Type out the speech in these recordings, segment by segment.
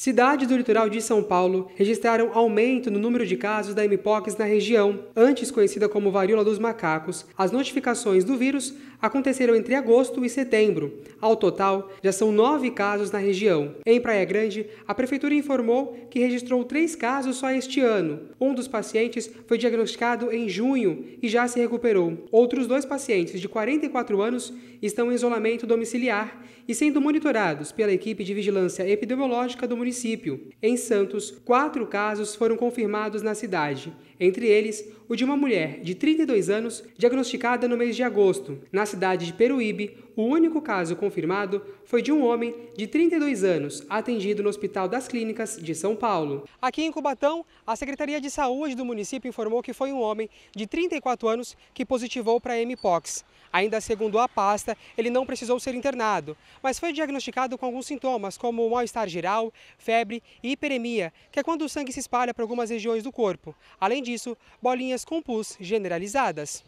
Cidades do litoral de São Paulo registraram aumento no número de casos da Mpox na região, antes conhecida como varíola dos macacos. As notificações do vírus aconteceram entre agosto e setembro. Ao total, já são nove casos na região. Em Praia Grande, a prefeitura informou que registrou três casos só este ano. Um dos pacientes foi diagnosticado em junho e já se recuperou. Outros dois pacientes, de 44 anos, estão em isolamento domiciliar e sendo monitorados pela equipe de vigilância epidemiológica do município município. Em Santos, quatro casos foram confirmados na cidade, entre eles o de uma mulher de 32 anos diagnosticada no mês de agosto. Na cidade de Peruíbe, o único caso confirmado foi de um homem de 32 anos, atendido no Hospital das Clínicas de São Paulo. Aqui em Cubatão, a Secretaria de Saúde do município informou que foi um homem de 34 anos que positivou para MPOX. Ainda segundo a pasta, ele não precisou ser internado, mas foi diagnosticado com alguns sintomas, como mal-estar geral, febre e hiperemia, que é quando o sangue se espalha para algumas regiões do corpo. Além disso, bolinhas com pus generalizadas.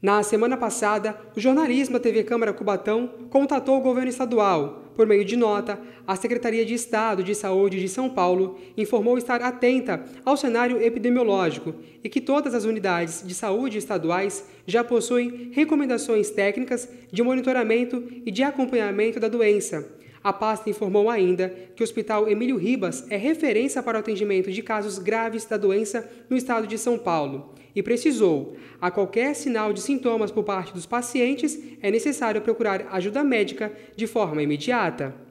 Na semana passada, o jornalismo da TV Câmara Cubatão contatou o governo estadual. Por meio de nota, a Secretaria de Estado de Saúde de São Paulo informou estar atenta ao cenário epidemiológico e que todas as unidades de saúde estaduais já possuem recomendações técnicas de monitoramento e de acompanhamento da doença a pasta informou ainda que o Hospital Emílio Ribas é referência para o atendimento de casos graves da doença no estado de São Paulo e precisou: a qualquer sinal de sintomas por parte dos pacientes, é necessário procurar ajuda médica de forma imediata.